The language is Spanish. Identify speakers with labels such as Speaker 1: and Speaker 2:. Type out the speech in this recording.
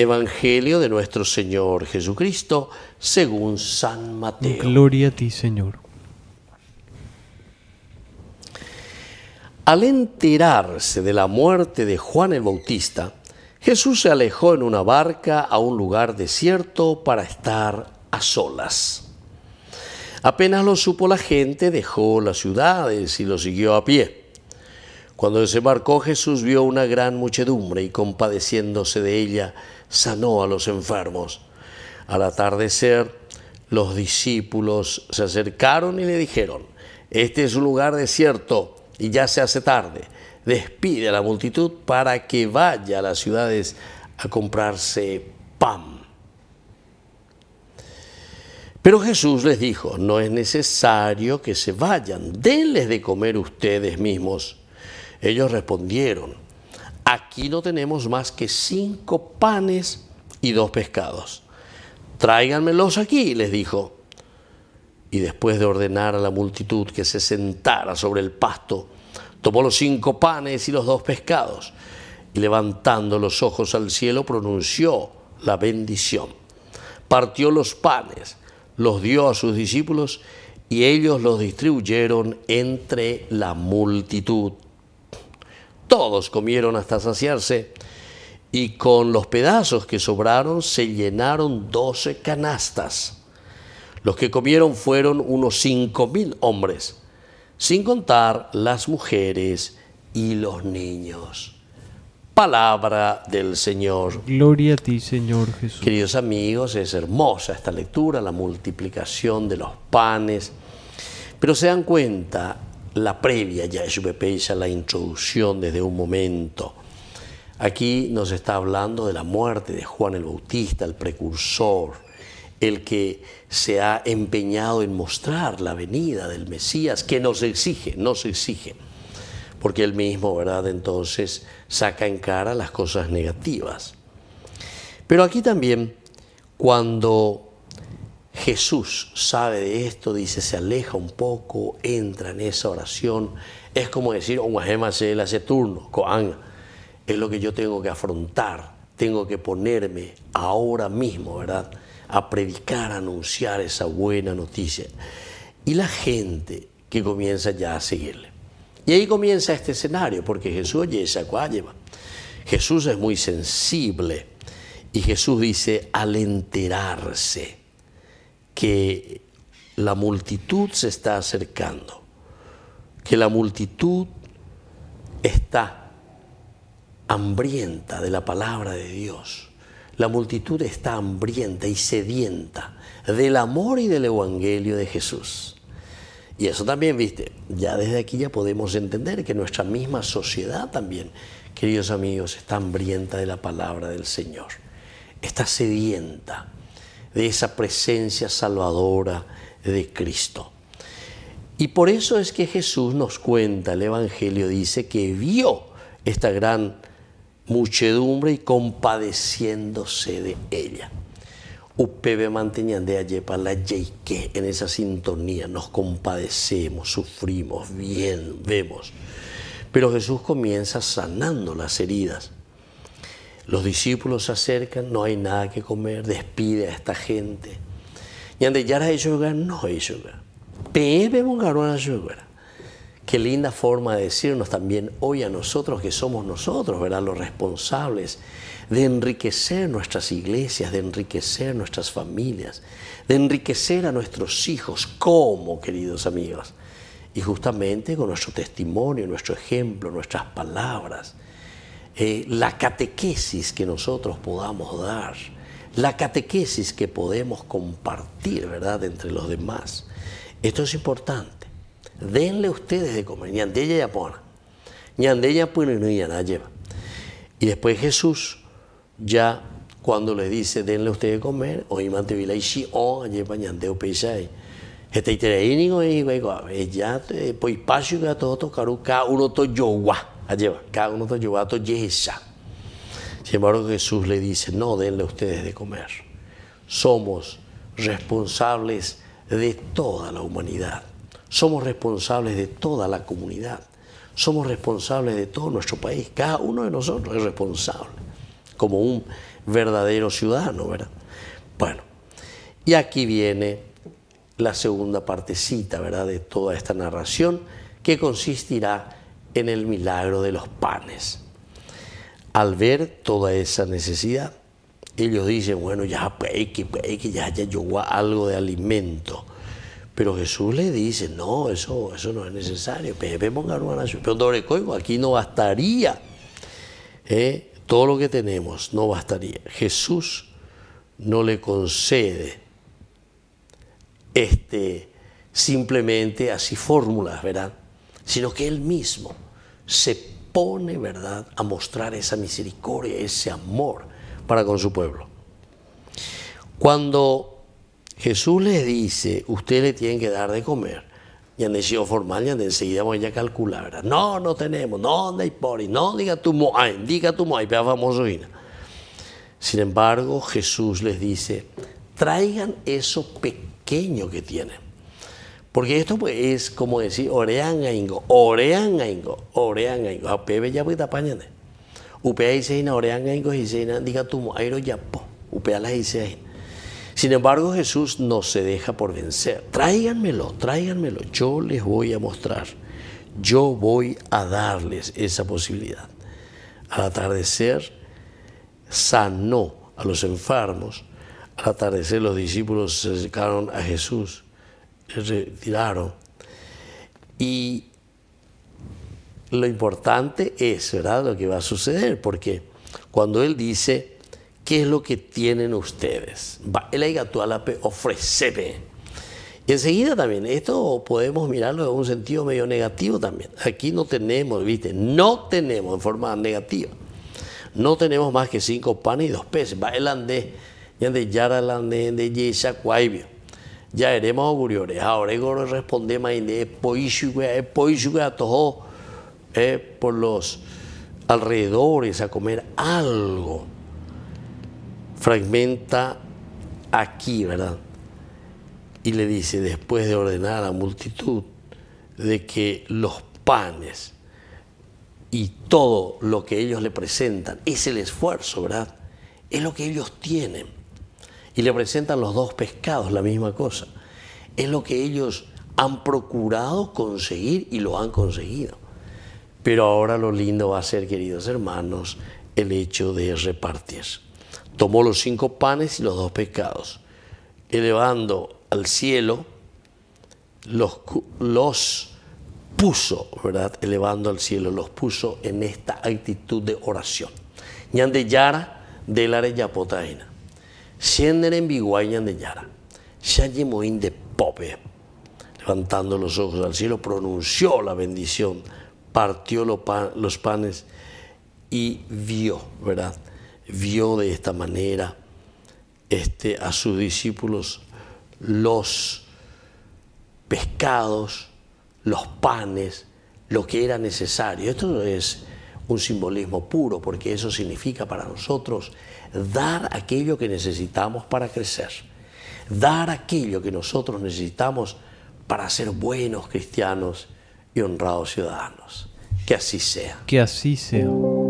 Speaker 1: Evangelio de nuestro Señor Jesucristo, según San Mateo. Gloria a ti, Señor. Al enterarse de la muerte de Juan el Bautista, Jesús se alejó en una barca a un lugar desierto para estar a solas. Apenas lo supo la gente, dejó las ciudades y lo siguió a pie. Cuando desembarcó Jesús vio una gran muchedumbre y compadeciéndose de ella, sanó a los enfermos. Al atardecer, los discípulos se acercaron y le dijeron, este es un lugar desierto y ya se hace tarde. Despide a la multitud para que vaya a las ciudades a comprarse pan. Pero Jesús les dijo, no es necesario que se vayan, denles de comer ustedes mismos. Ellos respondieron, aquí no tenemos más que cinco panes y dos pescados. Tráiganmelos aquí, les dijo. Y después de ordenar a la multitud que se sentara sobre el pasto, tomó los cinco panes y los dos pescados, y levantando los ojos al cielo pronunció la bendición. Partió los panes, los dio a sus discípulos, y ellos los distribuyeron entre la multitud. Todos comieron hasta saciarse y con los pedazos que sobraron se llenaron doce canastas. Los que comieron fueron unos cinco mil hombres, sin contar las mujeres y los niños. Palabra del Señor. Gloria a ti, Señor Jesús. Queridos amigos, es hermosa esta lectura, la multiplicación de los panes, pero se dan cuenta, la previa ya es ya la introducción desde un momento. Aquí nos está hablando de la muerte de Juan el Bautista, el precursor, el que se ha empeñado en mostrar la venida del Mesías, que nos exige, nos exige, porque él mismo, ¿verdad? Entonces saca en cara las cosas negativas. Pero aquí también, cuando Jesús sabe de esto, dice, se aleja un poco, entra en esa oración. Es como decir, oh, él hace turno, Koan. Es lo que yo tengo que afrontar, tengo que ponerme ahora mismo, ¿verdad? A predicar, a anunciar esa buena noticia. Y la gente que comienza ya a seguirle. Y ahí comienza este escenario, porque Jesús oye esa lleva. Jesús es muy sensible y Jesús dice al enterarse que la multitud se está acercando, que la multitud está hambrienta de la palabra de Dios. La multitud está hambrienta y sedienta del amor y del Evangelio de Jesús. Y eso también, viste, ya desde aquí ya podemos entender que nuestra misma sociedad también, queridos amigos, está hambrienta de la palabra del Señor. Está sedienta de esa presencia salvadora de Cristo. Y por eso es que Jesús nos cuenta, el Evangelio dice que vio esta gran muchedumbre y compadeciéndose de ella. Upebe mantenían de allí para la en esa sintonía, nos compadecemos, sufrimos, bien, vemos. Pero Jesús comienza sanando las heridas. Los discípulos se acercan, no hay nada que comer, despide a esta gente. Y ande ya hay yoga, no hay yoga. Pebe yoga. Qué linda forma de decirnos también hoy a nosotros que somos nosotros, ¿verdad? Los responsables de enriquecer nuestras iglesias, de enriquecer nuestras familias, de enriquecer a nuestros hijos. ¿Cómo, queridos amigos? Y justamente con nuestro testimonio, nuestro ejemplo, nuestras palabras. Eh, la catequesis que nosotros podamos dar, la catequesis que podemos compartir, ¿verdad?, entre los demás. Esto es importante. Denle ustedes de comer, ñandella y apona, ñandella lleva. Y después Jesús, ya cuando le dice, denle ustedes de comer, oh, o imante y si o lleva ñandeo pesai. Este y ya, pues paso tocaruca, uno to yowa a Cada uno de los a yesa. Sin embargo, Jesús le dice, no denle a ustedes de comer. Somos responsables de toda la humanidad. Somos responsables de toda la comunidad. Somos responsables de todo nuestro país. Cada uno de nosotros es responsable, como un verdadero ciudadano, ¿verdad? Bueno, y aquí viene la segunda partecita, ¿verdad?, de toda esta narración, que consistirá en el milagro de los panes. Al ver toda esa necesidad, ellos dicen, bueno, ya hay que ya, ya algo de alimento. Pero Jesús le dice, no, eso, eso no es necesario. Pero aquí no bastaría. ¿eh? Todo lo que tenemos no bastaría. Jesús no le concede este, simplemente así fórmulas, ¿verdad? sino que Él mismo se pone, ¿verdad?, a mostrar esa misericordia, ese amor para con su pueblo. Cuando Jesús les dice, ustedes le tienen que dar de comer, y han decidido formal, ya de enseguida voy a calcular, ¿verdad? No, no tenemos, no, no hay no, diga tu moai, diga tu moai, vea famoso Sin embargo, Jesús les dice, traigan eso pequeño que tienen porque esto pues, es como decir, orean a ingo, orean a ingo, orean a A y seina, orean diga ya Sin embargo, Jesús no se deja por vencer. Tráiganmelo, tráiganmelo, yo les voy a mostrar. Yo voy a darles esa posibilidad. Al atardecer, sanó a los enfermos. Al atardecer, los discípulos se acercaron a Jesús retiraron. Y lo importante es, lo que va a suceder, porque cuando él dice, ¿qué es lo que tienen ustedes? ofreceme. Y enseguida también, esto podemos mirarlo en un sentido medio negativo también. Aquí no tenemos, viste, no tenemos en forma negativa. No tenemos más que cinco panes y dos peces. Va el ya de Yara, de Yesa, ya a auguriores. Ahora Egoro responde a todos, eh, por los alrededores a comer algo. Fragmenta aquí, ¿verdad? Y le dice, después de ordenar a la multitud de que los panes y todo lo que ellos le presentan es el esfuerzo, ¿verdad? Es lo que ellos tienen y le presentan los dos pescados, la misma cosa. Es lo que ellos han procurado conseguir y lo han conseguido. Pero ahora lo lindo va a ser, queridos hermanos, el hecho de repartir. Tomó los cinco panes y los dos pescados, elevando al cielo, los, los puso, ¿verdad? Elevando al cielo, los puso en esta actitud de oración. yara de la en Bihuayan de Yara. de Pope. Levantando los ojos al cielo, pronunció la bendición, partió los panes y vio, ¿verdad? Vio de esta manera este, a sus discípulos los pescados, los panes, lo que era necesario. Esto no es un simbolismo puro, porque eso significa para nosotros dar aquello que necesitamos para crecer, dar aquello que nosotros necesitamos para ser buenos cristianos y honrados ciudadanos. Que así sea. Que así sea.